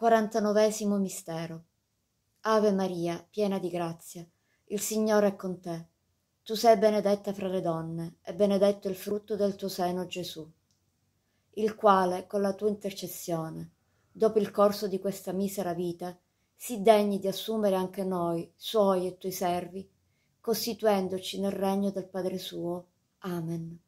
quarantanovesimo mistero ave maria piena di grazia il signore è con te tu sei benedetta fra le donne e benedetto il frutto del tuo seno gesù il quale con la tua intercessione dopo il corso di questa misera vita si degni di assumere anche noi suoi e tuoi servi costituendoci nel regno del padre suo amen